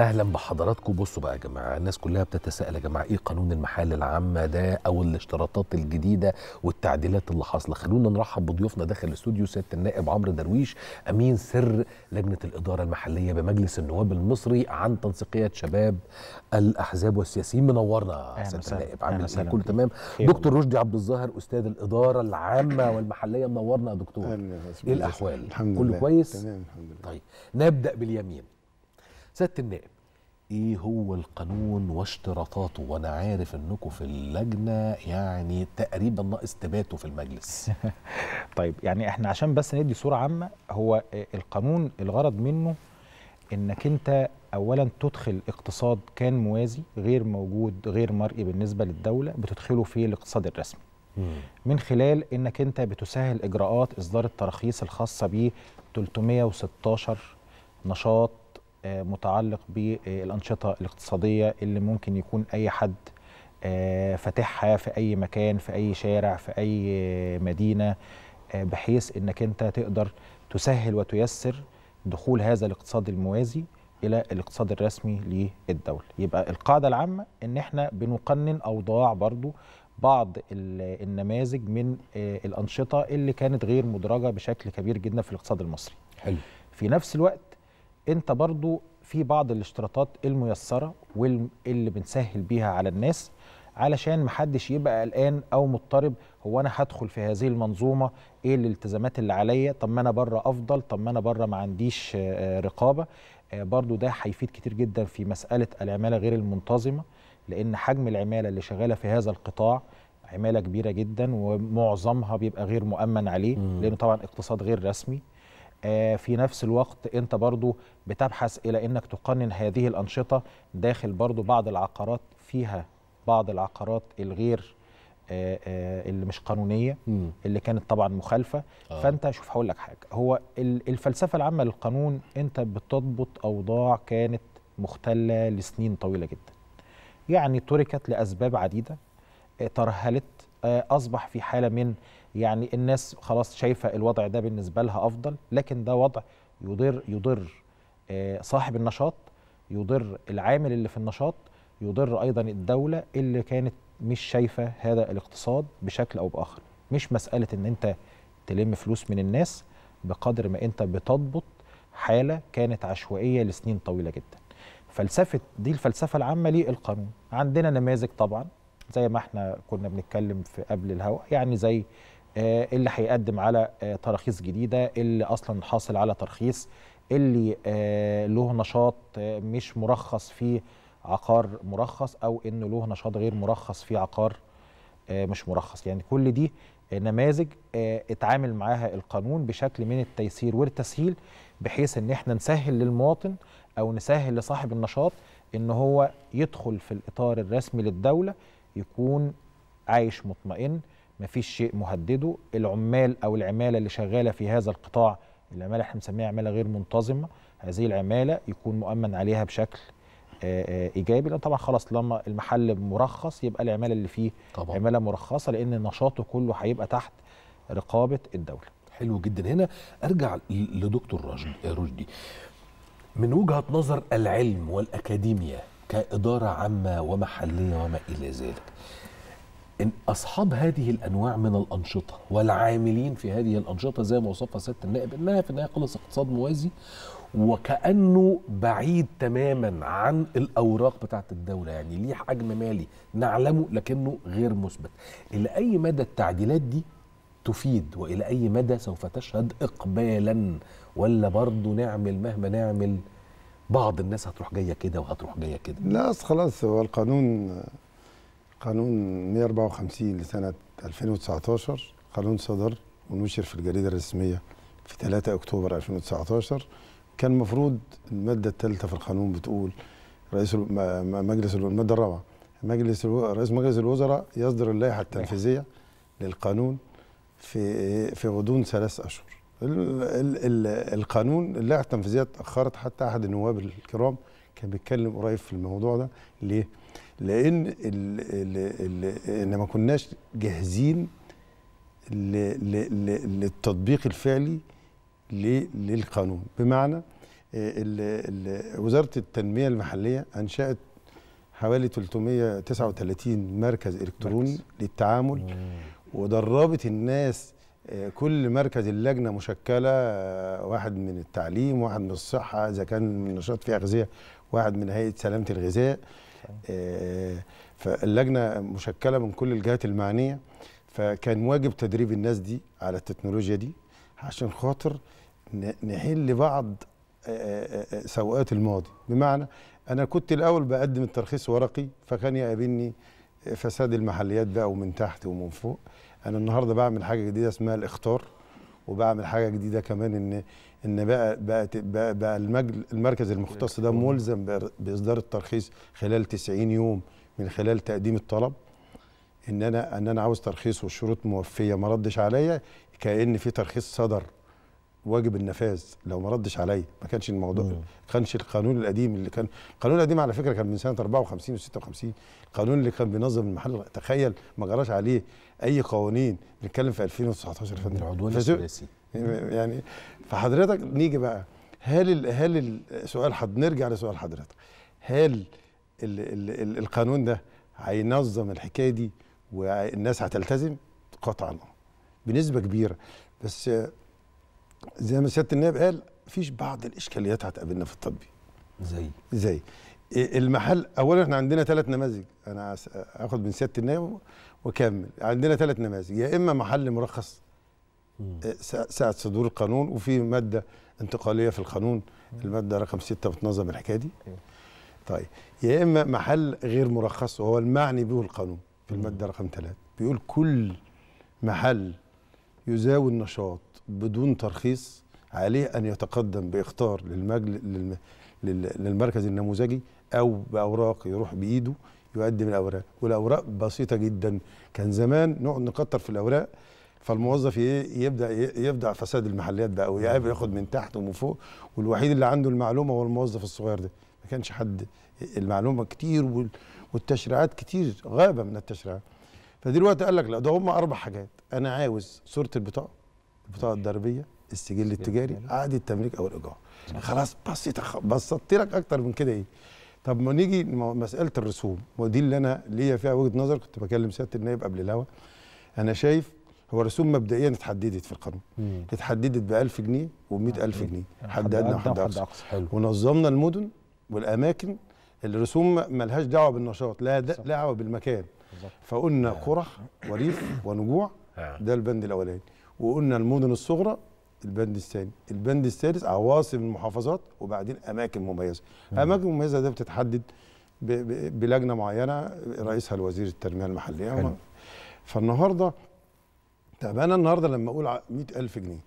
اهلا بحضراتكم بصوا بقى يا جماعه الناس كلها بتتساءل يا جماعه ايه قانون المحال العامه ده او الاشتراطات الجديده والتعديلات اللي حاصله خلونا نرحب بضيوفنا داخل الاستوديو سياده النائب عمرو درويش امين سر لجنه الاداره المحليه بمجلس النواب المصري عن تنسيقيه شباب الاحزاب والسياسيين منورنا سياده النائب عامل ايه كله تمام دكتور رشدي عبد الظاهر استاذ الاداره العامه والمحليه منورنا يا دكتور ايه الاحوال الحمد كله لله. كويس تمام الحمد لله طيب نبدا باليمين سياده النائب ايه هو القانون واشتراطاته وانا عارف انكم في اللجنه يعني تقريبا ناقص ثباته في المجلس طيب يعني احنا عشان بس ندي صوره عامه هو القانون الغرض منه انك انت اولا تدخل اقتصاد كان موازي غير موجود غير مرئي بالنسبه للدوله بتدخله في الاقتصاد الرسمي من خلال انك انت بتسهل اجراءات اصدار التراخيص الخاصه ب 316 نشاط متعلق بالأنشطة الاقتصادية اللي ممكن يكون أي حد آه، فاتحها في أي مكان في أي شارع في أي مدينة آه، بحيث أنك أنت تقدر تسهل وتيسر دخول هذا الاقتصاد الموازي الى الاقتصاد الرسمي للدوله يبقى القاعده العامه ان احنا بنقنن اوضاع برضو بعض النماذج من آه، الانشطه اللي كانت غير مدرجه بشكل كبير جدا في الاقتصاد المصري حلو في نفس الوقت انت برضو في بعض الاشتراطات الميسره واللي بنسهل بيها على الناس علشان محدش يبقى قلقان او مضطرب هو انا هدخل في هذه المنظومه ايه الالتزامات اللي عليا طب ما انا بره افضل طب ما انا بره ما عنديش آه، آه، رقابه آه، برضو ده هيفيد كتير جدا في مساله العماله غير المنتظمه لان حجم العماله اللي شغاله في هذا القطاع عماله كبيره جدا ومعظمها بيبقى غير مؤمن عليه لانه طبعا اقتصاد غير رسمي آه، في نفس الوقت انت برضو بتبحث الى انك تقنن هذه الانشطه داخل برضو بعض العقارات فيها بعض العقارات الغير آه، آه، اللي مش قانونيه اللي كانت طبعا مخالفه فانت شوف هقول لك حاجه هو الفلسفه العامه للقانون انت بتضبط اوضاع كانت مختله لسنين طويله جدا يعني تركت لاسباب عديده ترهلت اصبح في حاله من يعني الناس خلاص شايفه الوضع ده بالنسبه لها افضل لكن ده وضع يضر يضر آه، صاحب النشاط يضر العامل اللي في النشاط يضر ايضا الدوله اللي كانت مش شايفه هذا الاقتصاد بشكل او باخر مش مساله ان انت تلم فلوس من الناس بقدر ما انت بتضبط حاله كانت عشوائيه لسنين طويله جدا فلسفه دي الفلسفه العامه للقانون عندنا نماذج طبعا زي ما احنا كنا بنتكلم في قبل الهواء يعني زي آه، اللي هيقدم على آه، تراخيص جديده اللي اصلا حاصل على ترخيص اللي آه، له نشاط مش مرخص في عقار مرخص او انه له نشاط غير مرخص في عقار مش مرخص يعني كل دي نماذج اتعامل معاها القانون بشكل من التيسير والتسهيل بحيث ان احنا نسهل للمواطن او نسهل لصاحب النشاط ان هو يدخل في الاطار الرسمي للدوله يكون عايش مطمئن مفيش شيء مهدده العمال أو العمالة اللي شغالة في هذا القطاع العمالة احنا بنسميها عمالة غير منتظمة هذه العمالة يكون مؤمن عليها بشكل آه، آه، ايجابي لان طبعا خلاص لما المحل مرخص يبقى العماله اللي فيه طبعا. عماله مرخصه لان نشاطه كله هيبقى تحت رقابه الدوله حلو جدا هنا ارجع لدكتور رشدي آه، رشدي من وجهه نظر العلم والاكاديميا كاداره عامه ومحليه وما الى ذلك إن أصحاب هذه الأنواع من الأنشطة والعاملين في هذه الأنشطة زي ما وصفها سيادة النائب إنها في النهاية خلص اقتصاد موازي وكأنه بعيد تماما عن الأوراق بتاعة الدولة يعني ليه حجم مالي نعلمه لكنه غير مثبت إلى أي مدى التعديلات دي تفيد وإلى أي مدى سوف تشهد إقبالا ولا برضه نعمل مهما نعمل بعض الناس هتروح جايه كده وهتروح جايه كده لا خلاص هو القانون قانون 154 لسنة 2019 قانون صدر ونشر في الجريدة الرسمية في 3 أكتوبر 2019 كان مفروض المادة الثالثة في القانون بتقول رئيس مجلس المادة الرابعة مجلس رئيس مجلس الوزراء يصدر اللائحة التنفيذية للقانون في في غضون ثلاث أشهر القانون اللائحة التنفيذية اتأخرت حتى أحد النواب الكرام كان بيتكلم قريب في الموضوع ده ليه؟ لان ان ما كناش جاهزين للتطبيق الفعلي للقانون بمعنى آه، وزاره التنميه المحليه انشات حوالي 339 مركز الكتروني مركز. للتعامل ودربت الناس آه، كل مركز اللجنه مشكله آه، واحد من التعليم واحد من الصحه اذا كان نشاط في اغذيه واحد من هيئه سلامه الغذاء آه، فاللجنه مشكله من كل الجهات المعنيه فكان واجب تدريب الناس دي على التكنولوجيا دي عشان خاطر نحل بعض آه، آه، سوءات الماضي بمعنى انا كنت الاول بقدم الترخيص ورقي فكان يقابلني فساد المحليات بقى ومن تحت ومن فوق انا النهارده بعمل حاجه جديده اسمها الاختار وبعمل حاجه جديده كمان ان ان بقى بقى بقى, بقى المركز المختص ده ملزم باصدار الترخيص خلال 90 يوم من خلال تقديم الطلب ان انا ان انا عاوز ترخيص والشروط موفيه ما ردش عليا كان في ترخيص صدر واجب النفاذ لو ما ردش عليا ما كانش الموضوع ما كانش القانون القديم اللي كان القانون القديم على فكره كان من سنه 54 و56 القانون اللي كان بينظم المحل تخيل ما جراش عليه اي قوانين بنتكلم في 2019 يا فندم السياسي يعني فحضرتك نيجي بقى هل الـ هل السؤال حد نرجع لسؤال حضرتك هل الـ الـ الـ القانون ده هينظم الحكايه دي والناس هتلتزم قطعا بنسبه كبيره بس زي ما سياده النائب قال فيش بعض الاشكاليات هتقابلنا في التطبيق زي زي المحل اولا احنا عندنا ثلاث نماذج انا اخد من سياده النائب واكمل عندنا ثلاث نماذج يا اما محل مرخص آه، ساعه صدور القانون وفي ماده انتقاليه في القانون الماده رقم 6 بتنظم الحكايه دي طيب يا اما محل غير مرخص وهو المعني به القانون في الماده رقم 3 بيقول كل محل يزاول نشاط بدون ترخيص عليه ان يتقدم باختار للمجل للم... للمركز النموذجي او باوراق يروح بايده يقدم الاوراق والاوراق بسيطه جدا كان زمان نقعد نكتر في الاوراق فالموظف يبدا يبدا فساد المحليات بقى ويقابل ياخد من تحت ومن فوق والوحيد اللي عنده المعلومه هو الموظف الصغير ده ما كانش حد المعلومه كتير والتشريعات كتير غابه من التشريعات فدلوقتي قال لك لا ده هم اربع حاجات انا عاوز صوره البطاقه البطاقه الضريبيه السجل التجاري عقد التمليك او الايجار خلاص بسيط بسطت لك اكتر من كده ايه طب ما نيجي مساله الرسوم ودي اللي انا ليا فيها وجهه نظر كنت بكلم سياده النائب قبل الهوا انا شايف هو الرسوم مبدئيا اتحددت في القانون اتحددت ب 1000 جنيه و 100000 جنيه يعني حد ادنى وحد اقصى ونظمنا المدن والاماكن الرسوم ملهاش دعوه بالنشاط لا دعوه بالمكان بالزبط. فقلنا يعني. قرح وريف ونجوع ده البند الاولاني وقلنا المدن الصغرى البند الثاني البند الثالث عواصم المحافظات وبعدين اماكن مميزه اماكن مميزه ده بتتحدد بلجنه معينه رئيسها الوزير التنميه المحليه فالنهارده طب انا النهارده لما اقول 100000 جنيه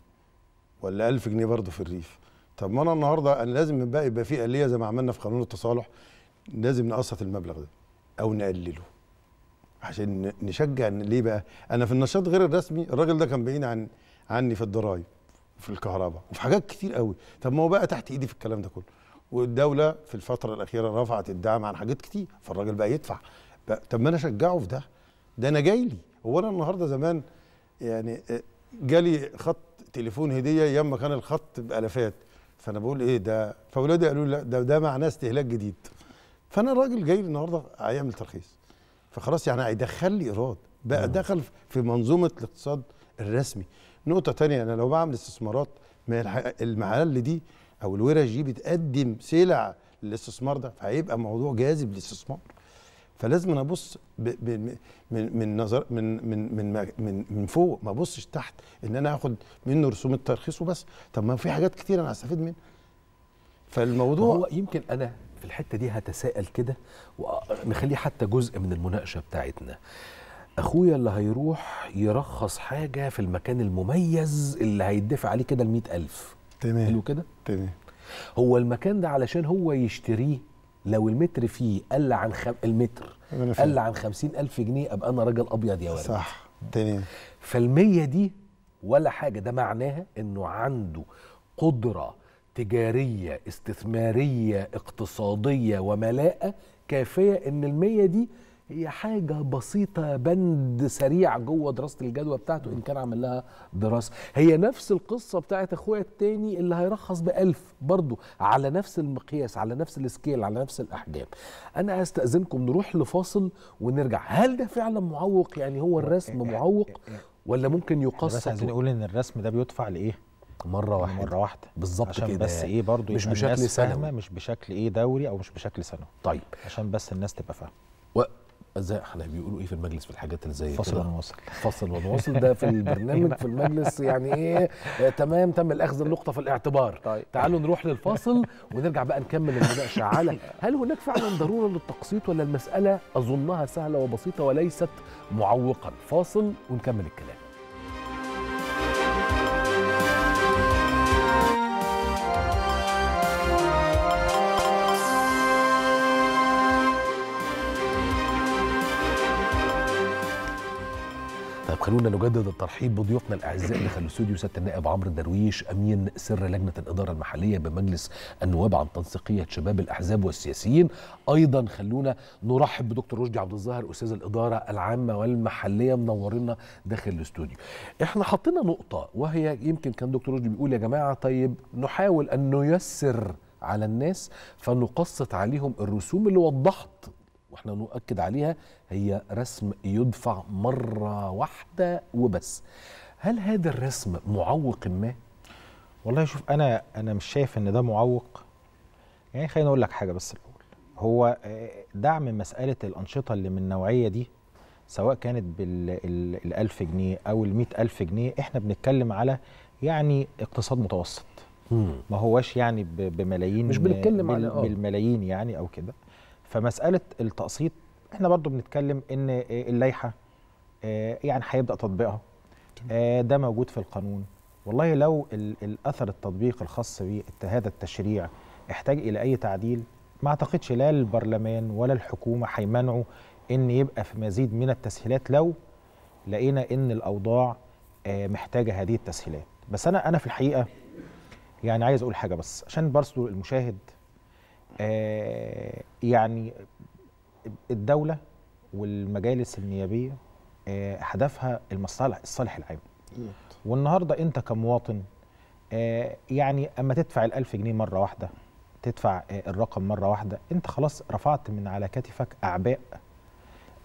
ولا 1000 جنيه برضه في الريف طب ما انا النهارده انا لازم بقى يبقى في آلية زي ما عملنا في قانون التصالح لازم نقسط المبلغ ده او نقلله عشان نشجع ليه بقى انا في النشاط غير الرسمي الراجل ده كان بعيد عن عني في الضرايب وفي الكهرباء وفي حاجات كتير قوي طب ما هو بقى تحت ايدي في الكلام ده كله والدوله في الفتره الاخيره رفعت الدعم عن حاجات كتير فالراجل بقى يدفع بقى طب ما انا اشجعه في ده ده انا جاي لي هو انا النهارده زمان يعني آه، جالي خط تليفون هديه ايام ما كان الخط بالافات فانا بقول ايه ده فاولادي قالوا لي لا ده ده معناه استهلاك جديد فانا راجل جاي النهارده هيعمل ترخيص فخلاص يعني هيدخل لي ايراد بقى دخل في منظومه الاقتصاد الرسمي نقطه تانية انا لو بعمل استثمارات ما المحل دي او الورش دي بتقدم سلع للاستثمار ده فهيبقى موضوع جاذب للاستثمار فلازم ابص من من نظر من من من من من فوق ما ابصش تحت ان انا اخد منه رسوم الترخيص وبس طب ما في حاجات كتير انا هستفيد منها فالموضوع هو يمكن انا في الحته دي هتساءل كده ونخليه حتى جزء من المناقشه بتاعتنا اخويا اللي هيروح يرخص حاجه في المكان المميز اللي هيدفع عليه كده ال ألف تمام حلو كده تمام هو المكان ده علشان هو يشتريه لو المتر فيه قل عن خم... المتر قل عن خمسين ألف جنيه أبقى أنا راجل أبيض يا ولد صح تمام فالمية دي ولا حاجة ده معناها أنه عنده قدرة تجارية استثمارية اقتصادية وملاءة كافية أن المية دي هي حاجة بسيطة بند سريع جوه دراسة الجدوى بتاعته إن كان عامل لها دراسة هي نفس القصة بتاعت أخويا التاني اللي هيرخص بألف برضه على نفس المقياس على نفس السكيل على نفس الأحجام أنا هستأذنكم نروح لفاصل ونرجع هل ده فعلا معوق يعني هو الرسم معوق ولا ممكن يقص بس عايزين نقول ان الرسم ده بيدفع لايه مره واحده مره واحده بالظبط عشان كده بس ايه برضو مش بشكل سنوي مش بشكل ايه دوري او مش بشكل سنوي طيب عشان بس الناس تبقى فاهمه زي احنا بيقولوا ايه في المجلس في الحاجات اللي زي فصل ونواصل فصل ونواصل ده في البرنامج أيوة. في المجلس يعني ايه آه تمام تم الاخذ النقطه في الاعتبار طيب. تعالوا نروح للفاصل ونرجع بقى نكمل المناقشه على هل هناك فعلا ضروره للتقسيط ولا المساله اظنها سهله وبسيطه وليست معوقا فاصل ونكمل الكلام خلونا نجدد الترحيب بضيوفنا الاعزاء اللي دخلوا الاستوديو سياده النائب عمرو الدرويش امين سر لجنه الاداره المحليه بمجلس النواب عن تنسيقيه شباب الاحزاب والسياسيين ايضا خلونا نرحب بدكتور رشدي عبد الظاهر استاذ الاداره العامه والمحليه منورنا داخل الاستوديو احنا حطينا نقطه وهي يمكن كان دكتور رشدي بيقول يا جماعه طيب نحاول ان نيسر على الناس فنقسط عليهم الرسوم اللي وضحت واحنا نؤكد عليها هي رسم يدفع مرة واحدة وبس هل هذا الرسم معوق ما؟ والله شوف أنا أنا مش شايف إن ده معوق يعني خليني أقول لك حاجة بس الأول هو آه، دعم مسألة الأنشطة اللي من النوعية دي سواء كانت بال 1000 جنيه أو المئة ألف جنيه إحنا بنتكلم على يعني اقتصاد متوسط ما هواش يعني بملايين مش بنتكلم على آه. بالملايين يعني او كده فمساله التقسيط احنا برضو بنتكلم ان اللائحه آه، يعني هيبدا تطبيقها آه، ده موجود في القانون والله لو الاثر التطبيق الخاص بهذا التشريع احتاج الى اي تعديل ما اعتقدش لا البرلمان ولا الحكومه هيمنعوا ان يبقى في مزيد من التسهيلات لو لقينا ان الاوضاع آه، محتاجه هذه التسهيلات بس انا انا في الحقيقه يعني عايز اقول حاجه بس عشان برضه المشاهد آه، يعني الدولة والمجالس النيابية آه، هدفها المصالح الصالح العام والنهاردة أنت كمواطن آه، يعني أما تدفع الألف جنيه مرة واحدة تدفع الرقم مرة واحدة أنت خلاص رفعت من على كتفك أعباء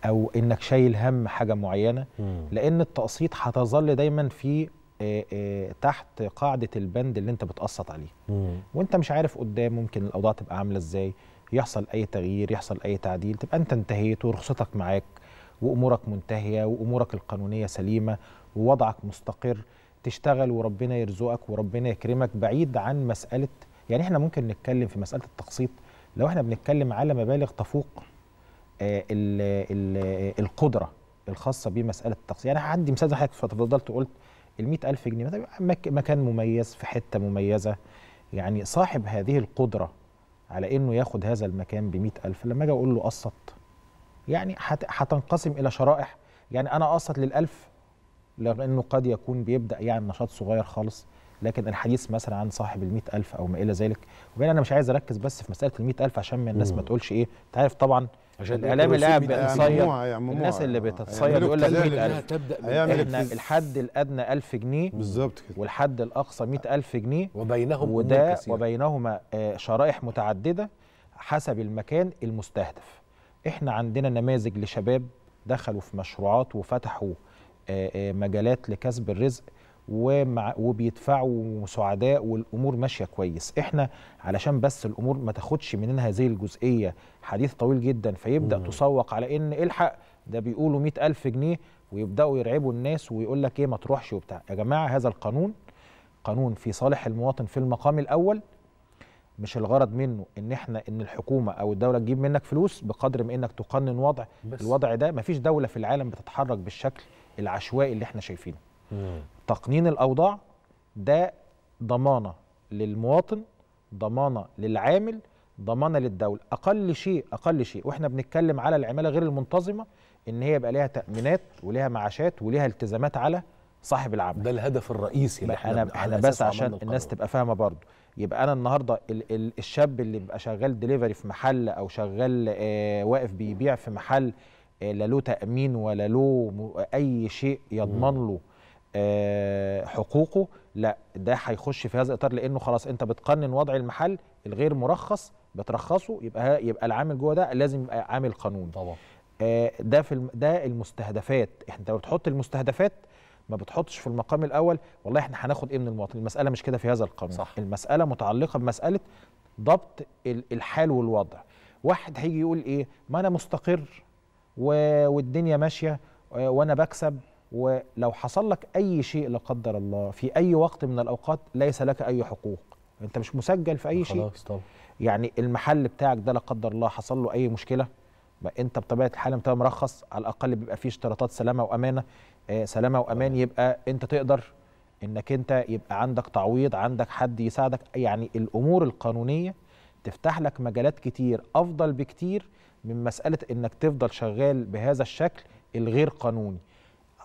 أو إنك شايل هم حاجة معينة لأن التقسيط هتظل دايما في آه، آه، تحت قاعده البند اللي انت بتقسط عليه مم. وانت مش عارف قدام ممكن الاوضاع تبقى عامله ازاي يحصل اي تغيير يحصل اي تعديل تبقى انت انتهيت ورخصتك معاك وامورك منتهيه وامورك القانونيه سليمه ووضعك مستقر تشتغل وربنا يرزقك وربنا يكرمك بعيد عن مساله يعني احنا ممكن نتكلم في مساله التقسيط لو احنا بنتكلم على مبالغ تفوق آه، القدره الخاصه بمساله التقسيط يعني عندي مثال زي حضرتك فضلت قلت ال ألف جنيه مكان مميز في حتة مميزة يعني صاحب هذه القدرة على انه ياخد هذا المكان ب ألف لما اجي اقول له قسط يعني هتنقسم الى شرائح يعني انا اقسط للألف لانه قد يكون بيبدا يعني نشاط صغير خالص لكن الحديث مثلا عن صاحب ال ألف او ما الى ذلك وبين انا مش عايز اركز بس في مساله ال ألف عشان الناس ما تقولش ايه انت عارف طبعا عشان الاعلام اللي قاعد بيتصيد الناس اللي آه، يعني بتتصيد يقول لك 100000 احنا الحد الادنى 1000 جنيه بالظبط كده والحد الاقصى 100000 جنيه وبينهم وده وبينهما آه، شرائح متعدده حسب المكان المستهدف احنا عندنا نماذج لشباب دخلوا في مشروعات وفتحوا آه، مجالات لكسب الرزق ومع وبيدفعوا سعداء والامور ماشيه كويس احنا علشان بس الامور ما تاخدش مننا هذه الجزئيه حديث طويل جدا فيبدا مم. تسوق على ان الحق ده بيقولوا مئة ألف جنيه ويبداوا يرعبوا الناس ويقول لك ايه ما تروحش وبتاع يا جماعه هذا القانون قانون في صالح المواطن في المقام الاول مش الغرض منه ان احنا ان الحكومه او الدوله تجيب منك فلوس بقدر ما انك تقنن وضع بس. الوضع ده مفيش دوله في العالم بتتحرك بالشكل العشوائي اللي احنا شايفينه مم. تقنين الاوضاع ده ضمانه للمواطن ضمانه للعامل ضمانه للدوله اقل شيء اقل شيء واحنا بنتكلم على العماله غير المنتظمه ان هي يبقى ليها تامينات وليها معاشات وليها التزامات على صاحب العمل ده الهدف الرئيسي اللي احنا انا احنا بس عشان الناس تبقى فاهمه برضه يبقى انا النهارده ال ال الشاب اللي بيبقى شغال دليفري في محل او شغال آه واقف بيبيع في محل آه لا له تامين ولا له اي شيء يضمن له آه، حقوقه لا ده هيخش في هذا الاطار لانه خلاص انت بتقنن وضع المحل الغير مرخص بترخصه يبقى يبقى العامل جوه ده لازم يبقى عامل قانوني طبعا آه، ده في ده المستهدفات انت بتحط المستهدفات ما بتحطش في المقام الاول والله احنا هناخد ايه من المواطن المساله مش كده في هذا القانون صح. المساله متعلقه بمساله ضبط الحال والوضع واحد هيجي يقول ايه ما انا مستقر والدنيا ماشيه آه، وانا بكسب ولو حصل لك اي شيء لا قدر الله في اي وقت من الاوقات ليس لك اي حقوق انت مش مسجل في اي شيء خلاص طبعا يعني المحل بتاعك ده لا قدر الله حصل له اي مشكله انت بطبيعه الحال انت مرخص على الاقل بيبقى فيه اشتراطات سلامه وامانه آه سلامه وامان يبقى انت تقدر انك انت يبقى عندك تعويض عندك حد يساعدك يعني الامور القانونيه تفتح لك مجالات كتير افضل بكتير من مساله انك تفضل شغال بهذا الشكل الغير قانوني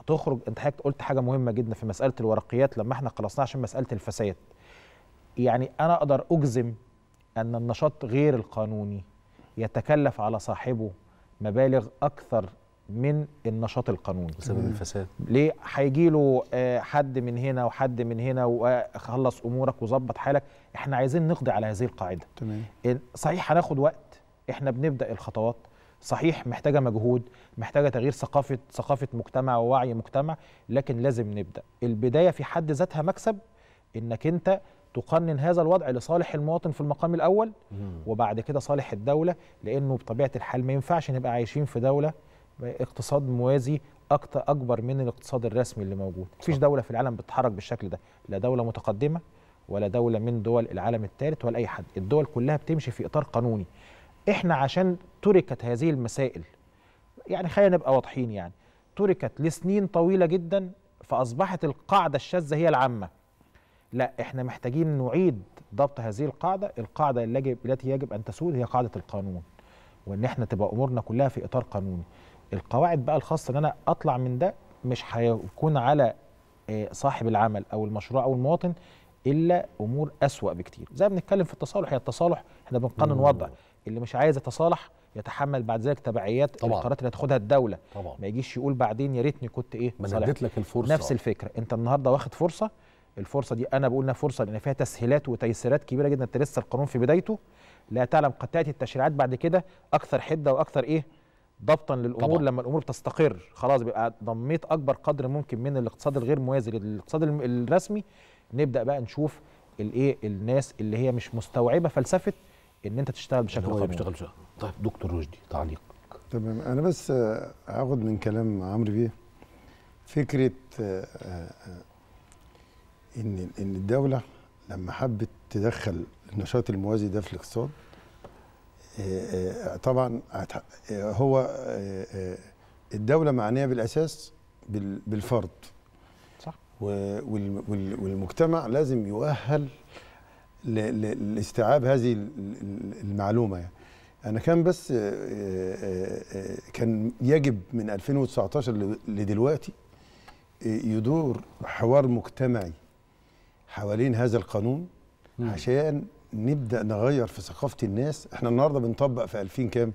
هتخرج انت حضرتك قلت حاجه مهمه جدا في مساله الورقيات لما احنا خلصناها عشان مساله الفساد يعني انا اقدر اجزم ان النشاط غير القانوني يتكلف على صاحبه مبالغ اكثر من النشاط القانوني بسبب الفساد ليه هيجي له آه، حد من هنا وحد من هنا وخلص امورك وظبط حالك احنا عايزين نقضي على هذه القاعده تمام صحيح هناخد وقت احنا بنبدا الخطوات صحيح محتاجه مجهود محتاجه تغيير ثقافه ثقافه مجتمع ووعي مجتمع لكن لازم نبدا البدايه في حد ذاتها مكسب انك انت تقنن هذا الوضع لصالح المواطن في المقام الاول وبعد كده صالح الدوله لانه بطبيعه الحال ما ينفعش نبقى عايشين في دوله اقتصاد موازي اكتر اكبر من الاقتصاد الرسمي اللي موجود مفيش دوله في العالم بتتحرك بالشكل ده لا دوله متقدمه ولا دوله من دول العالم الثالث ولا اي حد الدول كلها بتمشي في اطار قانوني احنا عشان تركت هذه المسائل يعني خلينا نبقى واضحين يعني تركت لسنين طويله جدا فاصبحت القاعده الشاذه هي العامه لا احنا محتاجين نعيد ضبط هذه القاعده القاعده التي يجب, يجب ان تسود هي قاعده القانون وان احنا تبقى امورنا كلها في اطار قانوني القواعد بقى الخاصه ان انا اطلع من ده مش هيكون على آه، صاحب العمل او المشروع او المواطن الا امور اسوا بكتير زي ما بنتكلم في التصالح هي التصالح احنا بنقنن وضع اللي مش عايز يتصالح يتحمل بعد ذلك تبعيات طبعا. القرارات اللي هتاخدها الدوله طبعا. ما يجيش يقول بعدين يا ريتني كنت ايه ما انا اديت لك الفرصه نفس الفكره انت النهارده واخد فرصه الفرصه دي انا بقول انها فرصه لان فيها تسهيلات وتيسيرات كبيره جدا انت لسه القانون في بدايته لا تعلم قد تاتي التشريعات بعد كده اكثر حده واكثر ايه ضبطا للامور طبعا. لما الامور بتستقر خلاص بيبقى ضميت اكبر قدر ممكن من الاقتصاد الغير موازي للاقتصاد الرسمي نبدا بقى نشوف الايه الناس اللي هي مش مستوعبه فلسفه ان انت تشتغل بشكل غير بيشتغل بشكل طيب دكتور رشدي تعليق تمام انا بس آه، هاخد من كلام عمرو بيه فكره آه، آه، ان ان الدوله لما حبت تدخل النشاط الموازي ده في الاقتصاد طبعا هو الدوله معنيه بالاساس بالفرد صح والمجتمع لازم يؤهل لاستيعاب هذه المعلومه يعني. انا كان بس آه، آه، آه، كان يجب من 2019 لدلوقتي يدور حوار مجتمعي حوالين هذا القانون عشان نبدا نغير في ثقافه الناس احنا النهارده بنطبق في 2000 كام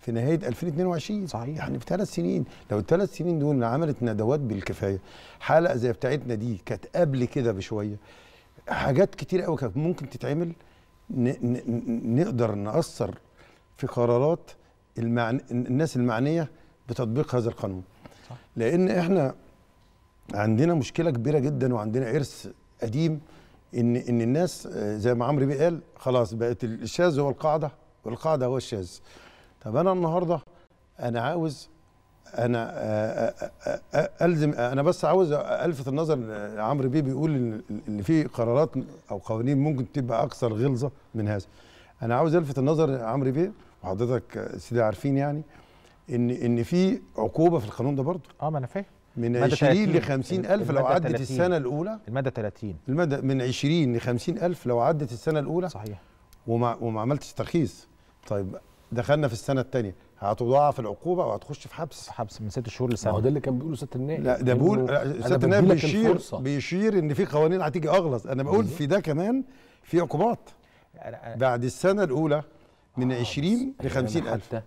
في نهايه 2022 صحيح يعني في ثلاث سنين لو الثلاث سنين دول عملت ندوات بالكفايه حلقه زي بتاعتنا دي كانت قبل كده بشويه حاجات كتير قوي كانت ممكن تتعمل نقدر ناثر في قرارات المعن... الناس المعنيه بتطبيق هذا القانون صح. لان احنا عندنا مشكله كبيره جدا وعندنا ارث قديم ان ان الناس آه، زي ما عمرو بيه قال خلاص بقت الشاذ هو القاعده والقاعده هو الشاذ طب انا النهارده انا عاوز انا الزم انا بس عاوز الفت النظر عمرو بيه بيقول ان في قرارات او قوانين ممكن تبقى اكثر غلظه من هذا انا عاوز الفت النظر عمرو بيه وحضرتك سيدي عارفين يعني ان ان في عقوبه في القانون ده برضه اه ما انا فاهم من 20 ل 50000 لو عدت 30. السنه الاولى الماده 30 الماده من 20 ل 50000 لو عدت السنه الاولى صحيح وما وما عملتش ترخيص طيب دخلنا في السنه الثانيه هتضاعف العقوبه وهتخش في حبس حبس من ست شهور لسنه ما هو ده اللي كان بيقوله سياده النائب لا ده بيقول سياده النائب بيشير الفرصة. بيشير ان في قوانين هتيجي اغلظ انا بقول في ده كمان في عقوبات بعد السنه الاولى من آه 20 ل 50000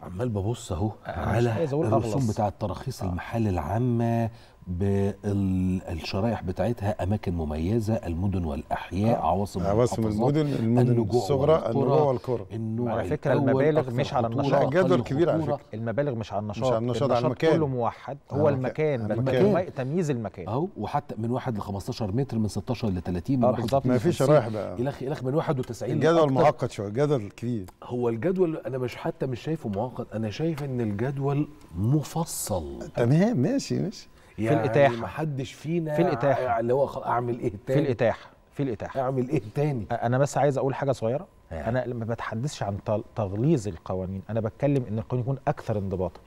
عمال ببص اهو على الرسوم بتاع التراخيص آه. المحل العامه بالشرائح بتاعتها اماكن مميزه المدن والاحياء آه. عواصم آه، عواصم المدن المدن الصغرى النجوع والكرة النوع على فكره المبالغ مش على النشاط جدول كبير على فكره المبالغ مش على النشاط مش على النشاط على المكان كله موحد هو المكان, المكان. تمييز المكان اهو وحتى من 1 ل 15 متر من 16 ل 30 من آه، ما فيش شرايح بقى الى الى من 91 الجدول معقد شويه الجدول كبير هو الجدول انا مش حتى مش شايفه معقد انا شايف ان الجدول مفصل تمام ماشي ماشي يعني في الاتاحه ما حدش فينا في الاتاحه اللي هو اعمل ايه تاني في الاتاحه في الاتاحه اعمل ايه تاني انا بس عايز اقول حاجه صغيره هي. آه. انا لما بتحدثش عن تغليظ القوانين انا بتكلم ان القانون يكون اكثر انضباطا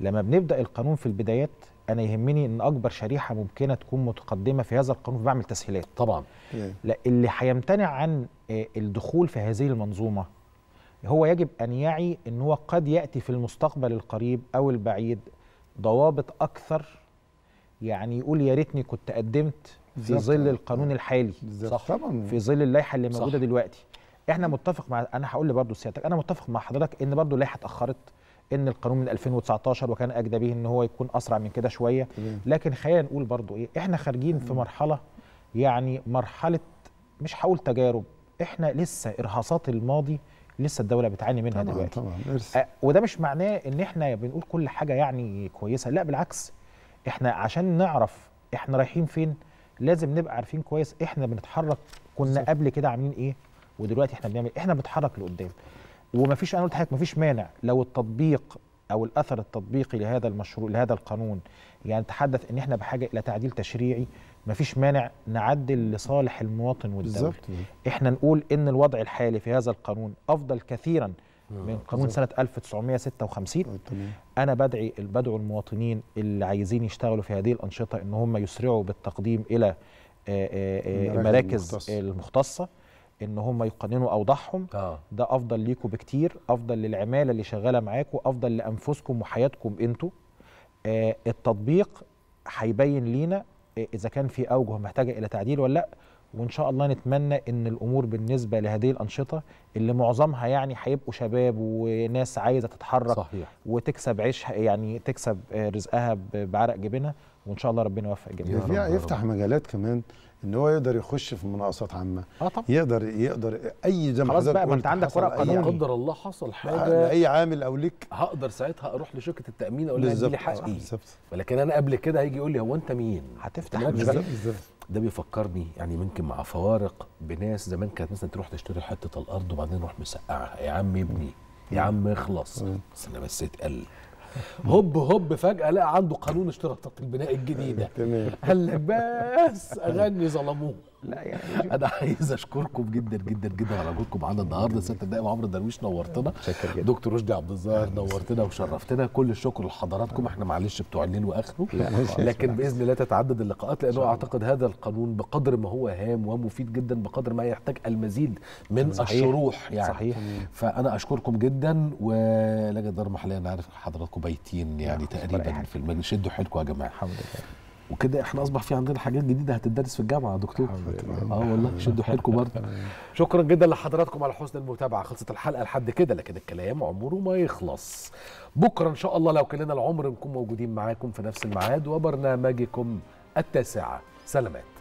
لما بنبدا القانون في البدايات انا يهمني ان اكبر شريحه ممكنه تكون متقدمه في هذا القانون فبعمل تسهيلات طبعا إيه. لا اللي هيمتنع عن آه، الدخول في هذه المنظومه هو يجب ان يعي ان هو قد ياتي في المستقبل القريب او البعيد ضوابط اكثر يعني يقول يا ريتني كنت قدمت في ظل القانون الحالي صح طبعا في ظل اللائحه اللي موجوده دلوقتي احنا متفق مع انا هقول لبرضه سيادتك انا متفق مع حضرتك ان برضه اللائحه اتاخرت ان القانون من 2019 وكان اجدى به ان هو يكون اسرع من كده شويه لكن خلينا نقول برضه ايه احنا خارجين في مرحله يعني مرحله مش هقول تجارب احنا لسه ارهاصات الماضي لسه الدوله بتعاني منها طبعًا دلوقتي طبعا طبعا وده مش معناه ان احنا بنقول كل حاجه يعني كويسه لا بالعكس احنا عشان نعرف احنا رايحين فين لازم نبقى عارفين كويس احنا بنتحرك كنا قبل كده عاملين ايه ودلوقتي احنا بنعمل إيه؟ احنا بنتحرك لقدام ومفيش انا قلت حضرتك مفيش مانع لو التطبيق او الاثر التطبيقي لهذا المشروع لهذا القانون يعني تحدث ان احنا بحاجه الى تعديل تشريعي مفيش مانع نعدل لصالح المواطن والدوله احنا نقول ان الوضع الحالي في هذا القانون افضل كثيرا آه. من قانون سنه 1956 آه، انا بدعي بدعو المواطنين اللي عايزين يشتغلوا في هذه الانشطه ان هم يسرعوا بالتقديم الى آه، المراكز المختصه ان هم يقننوا اوضاعهم آه. ده افضل ليكم بكتير افضل للعماله اللي شغاله معاكم افضل لانفسكم وحياتكم انتوا التطبيق هيبين لينا اذا كان في اوجه محتاجه الى تعديل ولا لا وان شاء الله نتمنى ان الامور بالنسبه لهذه الانشطه اللي معظمها يعني هيبقوا شباب وناس عايزه تتحرك صحيح. وتكسب عيشها يعني تكسب رزقها بعرق جبينها وان شاء الله ربنا يوفق الجميع يفتح مجالات كمان ان هو يقدر يخش في مناقصات عامه اه طبعا يقدر يقدر اي زي ما خلاص بقى ما انت عندك ورق قانوني لا قدر الله حصل حاجه اي عامل او ليك هقدر ساعتها اروح لشركه التامين اقول لها لي حقي ولكن انا قبل كده هيجي يقول لي هو انت مين هتفتح مجال ده بيفكرني يعني ممكن مع فوارق بناس زمان كانت مثلا تروح تشتري حته الارض وبعدين نروح مسقعها يا عم ابني يا عم اخلص بس انا بس اتقل هوب هوب فجاه لقى عنده قانون اشتراطات البناء الجديده قال لك بس اغني ظلموه لا يعني انا عايز اشكركم جدا جدا جدا على وجودكم معانا النهارده سياده النائب عمرو درويش نورتنا دكتور رشدي عبد الظاهر نورتنا وشرفتنا كل الشكر لحضراتكم احنا معلش بتوع الليل واخره لكن باذن الله تتعدد اللقاءات لانه اعتقد هذا القانون بقدر ما هو هام ومفيد جدا بقدر ما يحتاج المزيد من صحيح. الشروح يعني صحيح فانا اشكركم جدا ولجنه دار محليه انا عارف حضراتكم بايتين يعني تقريبا في المجلس شدوا حيلكم يا جماعه الحمد لله وكده احنا اصبح في عندنا حاجات جديده هتدرس في الجامعه يا دكتور اه والله شدوا حيلكم برضه شكرا جدا لحضراتكم على حسن المتابعه خلصت الحلقه لحد كده لكن الكلام عمره ما يخلص بكره ان شاء الله لو كلنا العمر نكون موجودين معاكم في نفس الميعاد وبرنامجكم التاسعه سلامات